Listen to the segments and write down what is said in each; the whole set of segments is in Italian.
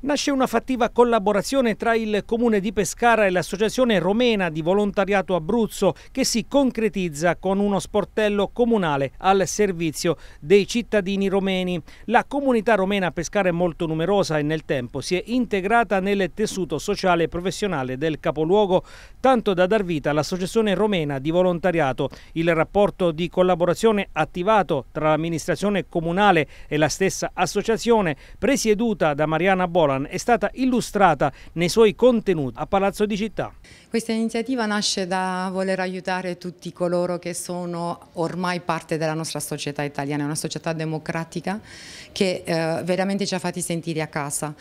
Nasce una fattiva collaborazione tra il Comune di Pescara e l'Associazione Romena di Volontariato Abruzzo che si concretizza con uno sportello comunale al servizio dei cittadini romeni. La comunità romena a Pescara è molto numerosa e nel tempo si è integrata nel tessuto sociale e professionale del capoluogo, tanto da dar vita all'Associazione Romena di Volontariato. Il rapporto di collaborazione attivato tra l'amministrazione comunale e la stessa associazione, presieduta da Mariana Borg, Nolan è stata illustrata nei suoi contenuti a Palazzo di Città. Questa iniziativa nasce da voler aiutare tutti coloro che sono ormai parte della nostra società italiana, una società democratica che eh, veramente ci ha fatti sentire a casa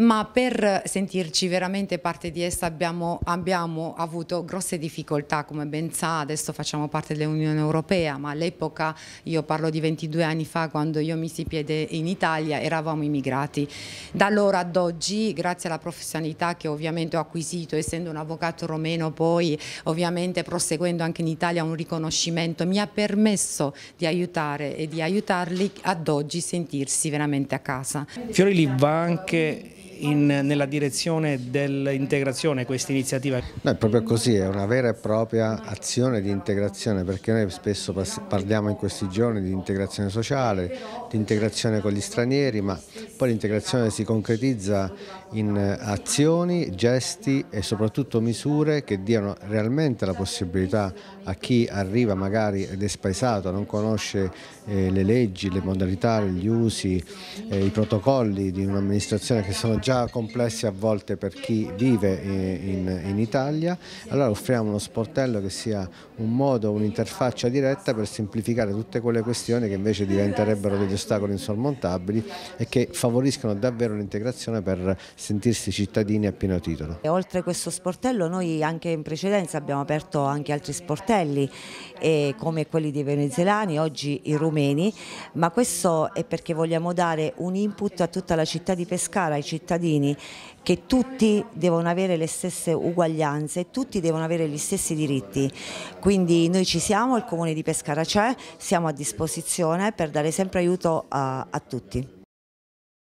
ma per sentirci veramente parte di essa abbiamo, abbiamo avuto grosse difficoltà, come ben sa adesso facciamo parte dell'Unione Europea, ma all'epoca, io parlo di 22 anni fa, quando io misi piede in Italia, eravamo immigrati. Da allora ad oggi, grazie alla professionalità che ovviamente ho acquisito, essendo un avvocato romeno, poi ovviamente proseguendo anche in Italia un riconoscimento, mi ha permesso di aiutare e di aiutarli ad oggi sentirsi veramente a casa. Fiori va anche in, nella direzione dell'integrazione questa iniziativa? No, è proprio così, è una vera e propria azione di integrazione perché noi spesso parliamo in questi giorni di integrazione sociale, di integrazione con gli stranieri, ma poi l'integrazione si concretizza in azioni, gesti e soprattutto misure che diano realmente la possibilità a chi arriva magari ed è spaesato, non conosce eh, le leggi, le modalità, gli usi, eh, i protocolli di un'amministrazione che sono già già complessi a volte per chi vive in, in Italia, allora offriamo uno sportello che sia un modo, un'interfaccia diretta per semplificare tutte quelle questioni che invece diventerebbero degli ostacoli insormontabili e che favoriscono davvero l'integrazione per sentirsi cittadini a pieno titolo. E oltre questo sportello noi anche in precedenza abbiamo aperto anche altri sportelli eh, come quelli dei venezuelani, oggi i rumeni, ma questo è perché vogliamo dare un input a tutta la città di Pescara, ai cittadini cittadini che tutti devono avere le stesse uguaglianze, tutti devono avere gli stessi diritti. Quindi noi ci siamo, il comune di Pescara c'è, siamo a disposizione per dare sempre aiuto a, a tutti.